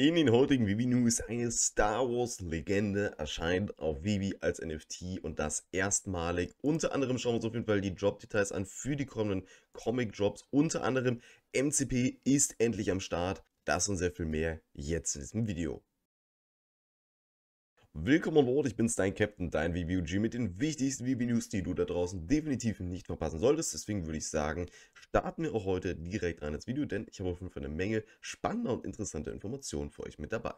In den heutigen Vivi News eine Star Wars Legende erscheint auf Vivi als NFT und das erstmalig. Unter anderem schauen wir uns auf jeden Fall die Drop Details an für die kommenden Comic Drops. Unter anderem MCP ist endlich am Start. Das und sehr viel mehr jetzt in diesem Video. Willkommen an Bord, ich bin's, dein Captain, dein VBUG mit den wichtigsten vv news die du da draußen definitiv nicht verpassen solltest. Deswegen würde ich sagen, starten wir auch heute direkt rein ins Video, denn ich habe auf jeden Fall eine Menge spannender und interessanter Informationen für euch mit dabei.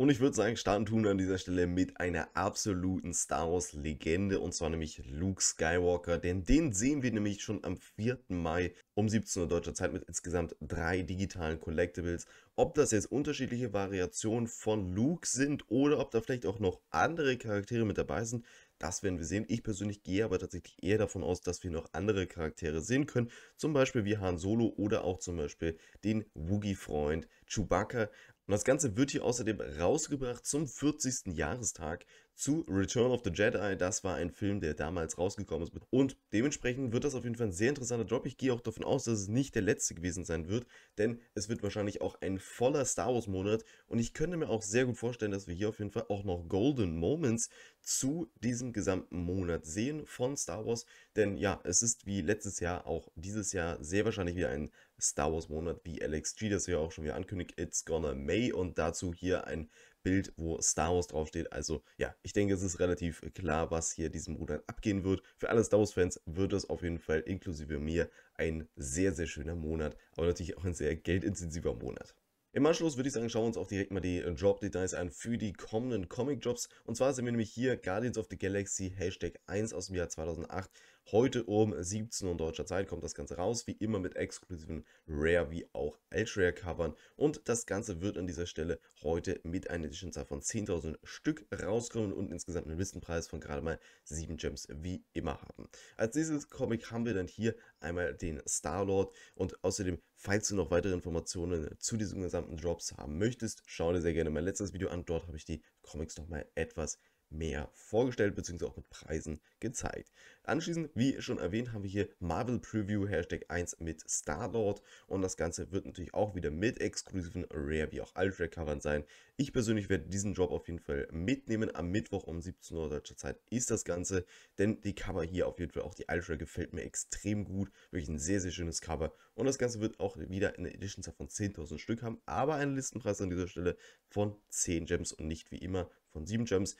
Und ich würde sagen, starten tun wir an dieser Stelle mit einer absoluten Star Wars Legende und zwar nämlich Luke Skywalker, denn den sehen wir nämlich schon am 4. Mai um 17 Uhr deutscher Zeit mit insgesamt drei digitalen Collectibles. Ob das jetzt unterschiedliche Variationen von Luke sind oder ob da vielleicht auch noch andere Charaktere mit dabei sind, das werden wir sehen. Ich persönlich gehe aber tatsächlich eher davon aus, dass wir noch andere Charaktere sehen können. Zum Beispiel wie Han Solo oder auch zum Beispiel den Woogie-Freund Chewbacca. Und das Ganze wird hier außerdem rausgebracht zum 40. Jahrestag zu Return of the Jedi. Das war ein Film, der damals rausgekommen ist. Und dementsprechend wird das auf jeden Fall ein sehr interessanter Drop. Ich gehe auch davon aus, dass es nicht der letzte gewesen sein wird, denn es wird wahrscheinlich auch ein voller Star Wars Monat. Und ich könnte mir auch sehr gut vorstellen, dass wir hier auf jeden Fall auch noch Golden Moments zu diesem gesamten Monat sehen von Star Wars. Denn ja, es ist wie letztes Jahr auch dieses Jahr sehr wahrscheinlich wieder ein Star Wars Monat, wie LXG, das ja auch schon wieder ankündigt. It's Gonna May und dazu hier ein Bild, wo Star Wars draufsteht. Also ja, ich denke, es ist relativ klar, was hier diesem Rudern abgehen wird. Für alle Star Wars-Fans wird es auf jeden Fall inklusive mir ein sehr, sehr schöner Monat, aber natürlich auch ein sehr geldintensiver Monat. Im Anschluss würde ich sagen, schauen wir uns auch direkt mal die drop äh, details an für die kommenden Comic-Jobs. Und zwar sind wir nämlich hier Guardians of the Galaxy Hashtag 1 aus dem Jahr 2008 Heute um 17 Uhr in deutscher Zeit kommt das Ganze raus, wie immer mit exklusiven Rare wie auch Ultra Covern. Und das Ganze wird an dieser Stelle heute mit einer Editionzahl von 10.000 Stück rauskommen und insgesamt einen Listenpreis von gerade mal 7 Gems wie immer haben. Als nächstes Comic haben wir dann hier einmal den Star-Lord und außerdem, falls du noch weitere Informationen zu diesen gesamten Drops haben möchtest, schau dir sehr gerne mein letztes Video an. Dort habe ich die Comics nochmal etwas mehr vorgestellt bzw. auch mit Preisen gezeigt. Anschließend, wie schon erwähnt, haben wir hier Marvel Preview Hashtag 1 mit Star-Lord und das Ganze wird natürlich auch wieder mit exklusiven Rare wie auch Ultra Covern sein. Ich persönlich werde diesen Job auf jeden Fall mitnehmen. Am Mittwoch um 17 Uhr deutscher Zeit ist das Ganze, denn die Cover hier auf jeden Fall, auch die Ultra gefällt mir extrem gut. Wirklich ein sehr, sehr schönes Cover und das Ganze wird auch wieder eine Edition von 10.000 Stück haben, aber einen Listenpreis an dieser Stelle von 10 Gems und nicht wie immer von 7 Gems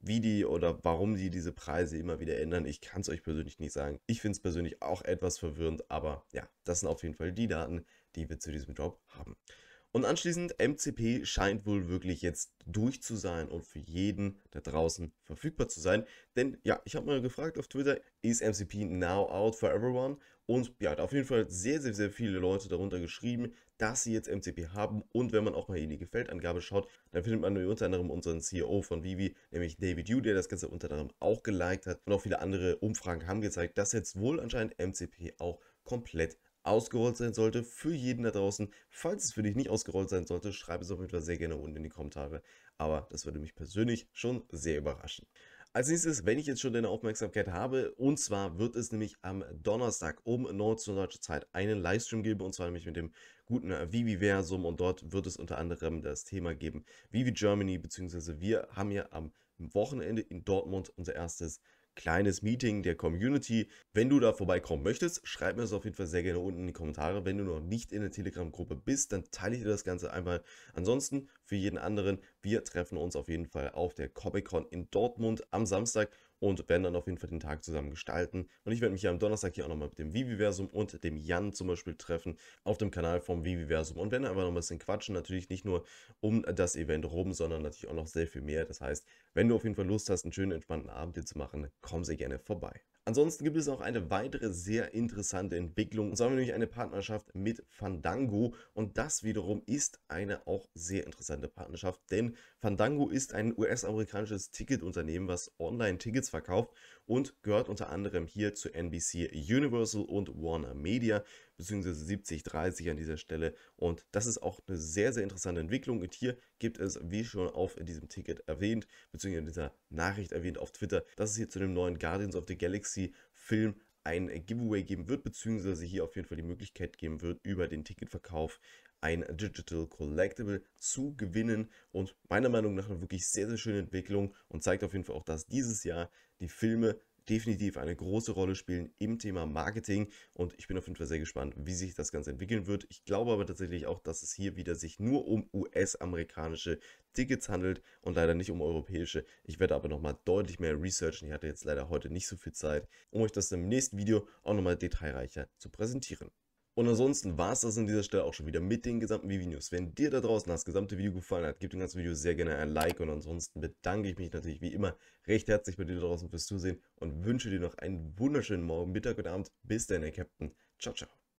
wie die oder warum die diese Preise immer wieder ändern, ich kann es euch persönlich nicht sagen. Ich finde es persönlich auch etwas verwirrend, aber ja, das sind auf jeden Fall die Daten, die wir zu diesem Job haben. Und anschließend, MCP scheint wohl wirklich jetzt durch zu sein und für jeden da draußen verfügbar zu sein. Denn ja, ich habe mal gefragt auf Twitter, ist MCP now out for everyone? Und ja, auf jeden Fall sehr, sehr, sehr viele Leute darunter geschrieben, dass sie jetzt MCP haben. Und wenn man auch mal in die gefällt schaut, dann findet man unter anderem unseren CEO von Vivi, nämlich David Yu, der das Ganze unter anderem auch geliked hat. Und auch viele andere Umfragen haben gezeigt, dass jetzt wohl anscheinend MCP auch komplett ausgerollt sein sollte, für jeden da draußen. Falls es für dich nicht ausgerollt sein sollte, schreib es auf jeden Fall sehr gerne unten in die Kommentare. Aber das würde mich persönlich schon sehr überraschen. Als nächstes, wenn ich jetzt schon deine Aufmerksamkeit habe, und zwar wird es nämlich am Donnerstag um 19 deutsche Zeit einen Livestream geben, und zwar nämlich mit dem guten äh, Viviversum, und dort wird es unter anderem das Thema geben Vivi Germany, beziehungsweise wir haben ja am Wochenende in Dortmund unser erstes kleines Meeting der Community. Wenn du da vorbeikommen möchtest, schreib mir das auf jeden Fall sehr gerne unten in die Kommentare. Wenn du noch nicht in der Telegram-Gruppe bist, dann teile ich dir das Ganze einmal. Ansonsten für jeden anderen. Wir treffen uns auf jeden Fall auf der Comic-Con in Dortmund am Samstag und werden dann auf jeden Fall den Tag zusammen gestalten. Und ich werde mich ja am Donnerstag hier auch nochmal mit dem Viviversum und dem Jan zum Beispiel treffen auf dem Kanal vom Viviversum und werden einfach noch ein bisschen quatschen. Natürlich nicht nur um das Event rum, sondern natürlich auch noch sehr viel mehr. Das heißt, wenn du auf jeden Fall Lust hast, einen schönen entspannten Abend hier zu machen, komm sehr gerne vorbei. Ansonsten gibt es auch eine weitere sehr interessante Entwicklung, und zwar nämlich eine Partnerschaft mit Fandango und das wiederum ist eine auch sehr interessante Partnerschaft, denn Fandango ist ein US-amerikanisches Ticketunternehmen, was Online-Tickets verkauft und gehört unter anderem hier zu NBC Universal und Warner Media, beziehungsweise 7030 an dieser Stelle. Und das ist auch eine sehr, sehr interessante Entwicklung. Und hier gibt es, wie schon auf diesem Ticket erwähnt, beziehungsweise in dieser Nachricht erwähnt auf Twitter, dass es hier zu dem neuen Guardians of the Galaxy Film ein Giveaway geben wird, beziehungsweise hier auf jeden Fall die Möglichkeit geben wird, über den Ticketverkauf ein Digital Collectible zu gewinnen. Und meiner Meinung nach eine wirklich sehr, sehr schöne Entwicklung und zeigt auf jeden Fall auch, dass dieses Jahr die Filme definitiv eine große Rolle spielen im Thema Marketing und ich bin auf jeden Fall sehr gespannt, wie sich das Ganze entwickeln wird. Ich glaube aber tatsächlich auch, dass es hier wieder sich nur um US-amerikanische Tickets handelt und leider nicht um europäische. Ich werde aber nochmal deutlich mehr researchen. Ich hatte jetzt leider heute nicht so viel Zeit, um euch das im nächsten Video auch nochmal detailreicher zu präsentieren. Und ansonsten war es das an dieser Stelle auch schon wieder mit den gesamten Vivi-News. Wenn dir da draußen das gesamte Video gefallen hat, gib dem ganzen Video sehr gerne ein Like und ansonsten bedanke ich mich natürlich wie immer recht herzlich bei dir da draußen fürs Zusehen und wünsche dir noch einen wunderschönen Morgen, Mittag und Abend. Bis dann, Herr Captain. Ciao, ciao.